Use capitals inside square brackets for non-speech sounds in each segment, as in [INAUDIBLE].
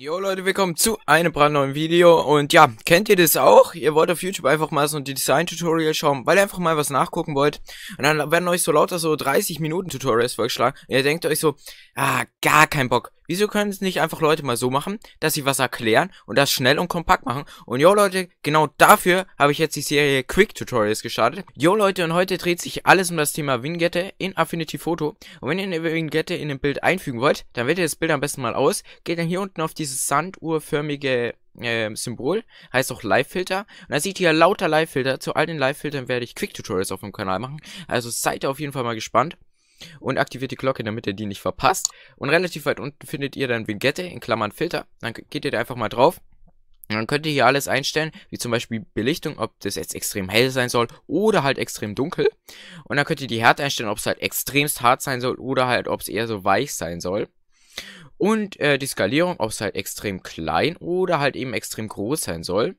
Jo Leute, willkommen zu einem brandneuen Video und ja, kennt ihr das auch? Ihr wollt auf YouTube einfach mal so ein Design-Tutorial schauen, weil ihr einfach mal was nachgucken wollt und dann werden euch so lauter so 30 Minuten Tutorials vorgeschlagen und ihr denkt euch so, ah, gar kein Bock. Wieso können es nicht einfach Leute mal so machen, dass sie was erklären und das schnell und kompakt machen? Und yo Leute, genau dafür habe ich jetzt die Serie Quick Tutorials gestartet. Yo Leute, und heute dreht sich alles um das Thema Wingette in Affinity Photo. Und wenn ihr eine Wingette in ein Bild einfügen wollt, dann wählt ihr das Bild am besten mal aus, geht dann hier unten auf dieses sanduhrförmige äh, Symbol, heißt auch Live-Filter. Und da seht ihr lauter Live-Filter. Zu all den Live-Filtern werde ich Quick-Tutorials auf dem Kanal machen. Also seid ihr auf jeden Fall mal gespannt und aktiviert die Glocke, damit ihr die nicht verpasst. Und relativ weit unten findet ihr dann Vignette, in Klammern Filter. Dann geht ihr da einfach mal drauf. Und dann könnt ihr hier alles einstellen, wie zum Beispiel Belichtung, ob das jetzt extrem hell sein soll oder halt extrem dunkel. Und dann könnt ihr die Härte einstellen, ob es halt extremst hart sein soll oder halt, ob es eher so weich sein soll. Und äh, die Skalierung, ob es halt extrem klein oder halt eben extrem groß sein soll.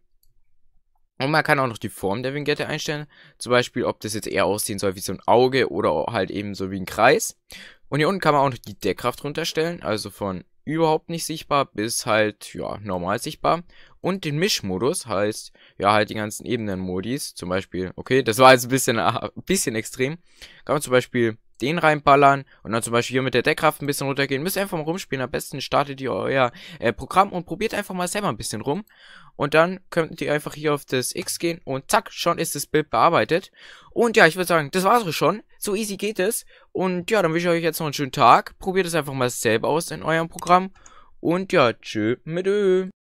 Und man kann auch noch die Form der Vignette einstellen. Zum Beispiel, ob das jetzt eher aussehen soll wie so ein Auge oder halt eben so wie ein Kreis. Und hier unten kann man auch noch die Deckkraft runterstellen, also von überhaupt nicht sichtbar bis halt, ja, normal sichtbar. Und den Mischmodus heißt, ja, halt die ganzen Ebenen-Modis. Zum Beispiel, okay, das war jetzt ein bisschen, [LAUGHS] ein bisschen extrem. Kann man zum Beispiel den reinballern und dann zum Beispiel hier mit der Deckkraft ein bisschen runtergehen. Müsst ihr einfach mal rumspielen. Am besten startet ihr euer äh, Programm und probiert einfach mal selber ein bisschen rum. Und dann könnt ihr einfach hier auf das X gehen und zack, schon ist das Bild bearbeitet. Und ja, ich würde sagen, das war's auch schon. So easy geht es. Und ja, dann wünsche ich euch jetzt noch einen schönen Tag. Probiert es einfach mal selber aus in eurem Programm. Und ja, tschö mit Ö.